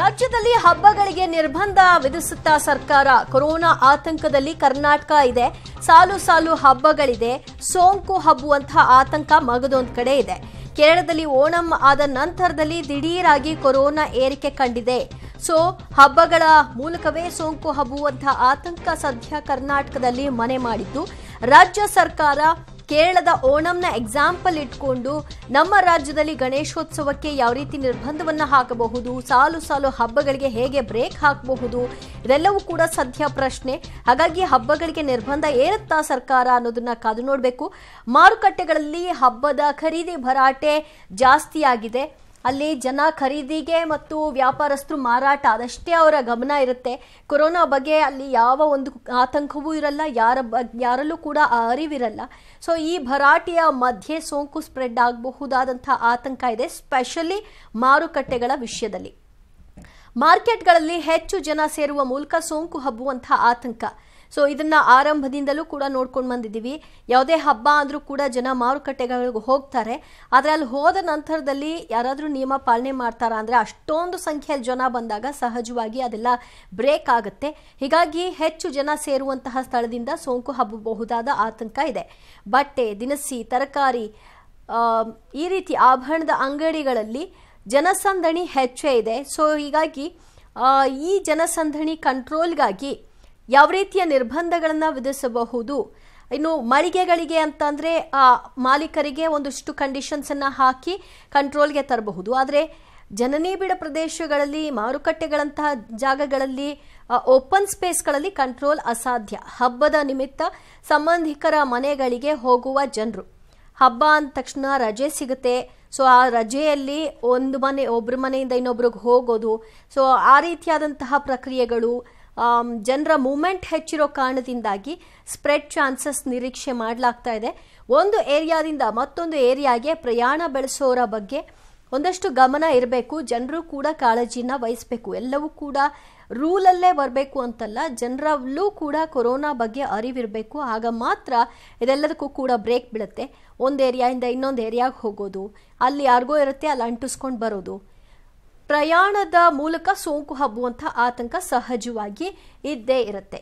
ರಾಜ್ಯದಲ್ಲಿ ಹಬ್ಬಗಳಿಗೆ ನಿರ್ಬಂಧ ವಿಧಿಸುತ್ತಾ ಸರ್ಕಾರ ಕೊರೋನಾ ಆತಂಕದಲ್ಲಿ ಕರ್ನಾಟಕ ಇದೆ ಸಾಲು ಸಾಲು ಹಬ್ಬಗಳಿದೆ ಸೋಂಕು ಹಬ್ಬುವಂತಹ ಆತಂಕ ಮಗದೊಂದು ಕಡೆ ಇದೆ ಕೇರಳದಲ್ಲಿ ಓಣಂ ಆದ ನಂತರದಲ್ಲಿ ದಿಢೀರಾಗಿ ಕೊರೋನಾ ಏರಿಕೆ ಕಂಡಿದೆ ಸೊ ಹಬ್ಬಗಳ ಮೂಲಕವೇ ಸೋಂಕು ಹಬ್ಬುವಂತಹ ಆತಂಕ ಸದ್ಯ ಕರ್ನಾಟಕದಲ್ಲಿ ಮನೆ ಮಾಡಿದ್ದು ರಾಜ್ಯ ಸರ್ಕಾರ ಕೇರಳದ ಓಣಂನ ಎಕ್ಸಾಂಪಲ್ ಇಟ್ಕೊಂಡು ನಮ್ಮ ರಾಜ್ಯದಲ್ಲಿ ಗಣೇಶೋತ್ಸವಕ್ಕೆ ಯಾವ ರೀತಿ ನಿರ್ಬಂಧವನ್ನು ಹಾಕಬಹುದು ಸಾಲು ಸಾಲು ಹಬ್ಬಗಳಿಗೆ ಹೇಗೆ ಬ್ರೇಕ್ ಹಾಕಬಹುದು ಇದೆಲ್ಲವೂ ಕೂಡ ಸದ್ಯ ಪ್ರಶ್ನೆ ಹಾಗಾಗಿ ಹಬ್ಬಗಳಿಗೆ ನಿರ್ಬಂಧ ಏರುತ್ತಾ ಸರ್ಕಾರ ಅನ್ನೋದನ್ನ ಕಾದು ನೋಡಬೇಕು ಮಾರುಕಟ್ಟೆಗಳಲ್ಲಿ ಹಬ್ಬದ ಖರೀದಿ ಭರಾಟೆ ಜಾಸ್ತಿಯಾಗಿದೆ ಅಲ್ಲಿ ಜನ ಖರೀದಿಗೆ ಮತ್ತು ವ್ಯಾಪಾರಸ್ಥರು ಮಾರಾಟ ಅದಷ್ಟೇ ಅವರ ಗಮನ ಇರುತ್ತೆ ಕೊರೋನಾ ಬಗ್ಗೆ ಅಲ್ಲಿ ಯಾವ ಒಂದು ಆತಂಕವೂ ಇರಲ್ಲ ಯಾರ ಯಾರಲ್ಲೂ ಕೂಡ ಅರಿವಿರಲ್ಲ ಸೊ ಈ ಭರಾಟೆಯ ಮಧ್ಯೆ ಸೋಂಕು ಸ್ಪ್ರೆಡ್ ಆಗಬಹುದಾದಂಥ ಆತಂಕ ಇದೆ ಸ್ಪೆಷಲಿ ಮಾರುಕಟ್ಟೆಗಳ ವಿಷಯದಲ್ಲಿ ಮಾರ್ಕೆಟ್ಗಳಲ್ಲಿ ಹೆಚ್ಚು ಜನ ಸೇರುವ ಮೂಲಕ ಸೋಂಕು ಹಬ್ಬುವಂತಹ ಆತಂಕ ಸೊ ಇದನ್ನ ಆರಂಭದಿಂದಲೂ ಕೂಡ ನೋಡ್ಕೊಂಡು ಬಂದಿದ್ದೀವಿ ಯಾವುದೇ ಹಬ್ಬ ಆದರೂ ಕೂಡ ಜನ ಮಾರುಕಟ್ಟೆಗಳಿಗೆ ಹೋಗ್ತಾರೆ ಆದರೆ ಅಲ್ಲಿ ಹೋದ ನಂತರದಲ್ಲಿ ಯಾರಾದರೂ ನಿಯಮ ಪಾಲನೆ ಮಾಡ್ತಾರಾ ಅಂದರೆ ಅಷ್ಟೊಂದು ಸಂಖ್ಯೆಯಲ್ಲಿ ಜನ ಬಂದಾಗ ಸಹಜವಾಗಿ ಅದೆಲ್ಲ ಬ್ರೇಕ್ ಆಗುತ್ತೆ ಹೀಗಾಗಿ ಹೆಚ್ಚು ಜನ ಸೇರುವಂತಹ ಸ್ಥಳದಿಂದ ಸೋಂಕು ಹಬ್ಬಬಹುದಾದ ಆತಂಕ ಇದೆ ಬಟ್ಟೆ ದಿನಸಿ ತರಕಾರಿ ಈ ರೀತಿ ಆಭರಣದ ಅಂಗಡಿಗಳಲ್ಲಿ ಜನಸಂದಣಿ ಹೆಚ್ಚೇ ಇದೆ ಸೊ ಹೀಗಾಗಿ ಈ ಜನಸಂದಣಿ ಕಂಟ್ರೋಲ್ಗಾಗಿ ಯಾವ ರೀತಿಯ ನಿರ್ಬಂಧಗಳನ್ನು ವಿಧಿಸಬಹುದು ಇನ್ನು ಮಳಿಗೆಗಳಿಗೆ ಅಂತಂದರೆ ಆ ಮಾಲೀಕರಿಗೆ ಒಂದಿಷ್ಟು ಕಂಡೀಷನ್ಸನ್ನು ಹಾಕಿ ಕಂಟ್ರೋಲ್ಗೆ ತರಬಹುದು ಆದರೆ ಜನನಿಬಿಡ ಪ್ರದೇಶಗಳಲ್ಲಿ ಮಾರುಕಟ್ಟೆಗಳಂತಹ ಜಾಗಗಳಲ್ಲಿ ಓಪನ್ ಸ್ಪೇಸ್ಗಳಲ್ಲಿ ಕಂಟ್ರೋಲ್ ಅಸಾಧ್ಯ ಹಬ್ಬದ ನಿಮಿತ್ತ ಸಂಬಂಧಿಕರ ಮನೆಗಳಿಗೆ ಹೋಗುವ ಜನರು ಹಬ್ಬ ಅಂದ ತಕ್ಷಣ ರಜೆ ಸಿಗುತ್ತೆ ಸೊ ಆ ರಜೆಯಲ್ಲಿ ಒಂದು ಮನೆ ಒಬ್ಬರ ಮನೆಯಿಂದ ಇನ್ನೊಬ್ರಿಗೆ ಹೋಗೋದು ಸೊ ಆ ರೀತಿಯಾದಂತಹ ಪ್ರಕ್ರಿಯೆಗಳು ಜನರ ಮೂಮೆಂಟ್ ಹೆಚ್ಚಿರೋ ಕಾರಣದಿಂದಾಗಿ ಸ್ಪ್ರೆಡ್ ಚಾನ್ಸಸ್ ನಿರೀಕ್ಷೆ ಮಾಡಲಾಗ್ತಾ ಇದೆ ಒಂದು ಏರಿಯಾದಿಂದ ಮತ್ತೊಂದು ಏರಿಯಾಗೆ ಪ್ರಯಾಣ ಬೆಳೆಸೋರ ಬಗ್ಗೆ ಒಂದಷ್ಟು ಗಮನ ಇರಬೇಕು ಜನರು ಕೂಡ ಕಾಳಜಿನ ವಹಿಸಬೇಕು ಎಲ್ಲವೂ ಕೂಡ ರೂಲಲ್ಲೇ ಬರಬೇಕು ಅಂತಲ್ಲ ಜನರಲ್ಲೂ ಕೂಡ ಕೊರೋನಾ ಬಗ್ಗೆ ಅರಿವಿರಬೇಕು ಆಗ ಮಾತ್ರ ಇದೆಲ್ಲದಕ್ಕೂ ಕೂಡ ಬ್ರೇಕ್ ಬೀಳುತ್ತೆ ಒಂದು ಏರಿಯಾಯಿಂದ ಇನ್ನೊಂದು ಏರಿಯಾಗೆ ಹೋಗೋದು ಅಲ್ಲಿ ಯಾರಿಗೋ ಇರುತ್ತೆ ಅಲ್ಲಿ ಅಂಟಿಸ್ಕೊಂಡು ಬರೋದು ಪ್ರಯಾಣದ ಮೂಲಕ ಸೋಂಕು ಹಬ್ಬುವಂತಹ ಆತಂಕ ಸಹಜವಾಗಿ ಇದ್ದೇ ಇರುತ್ತೆ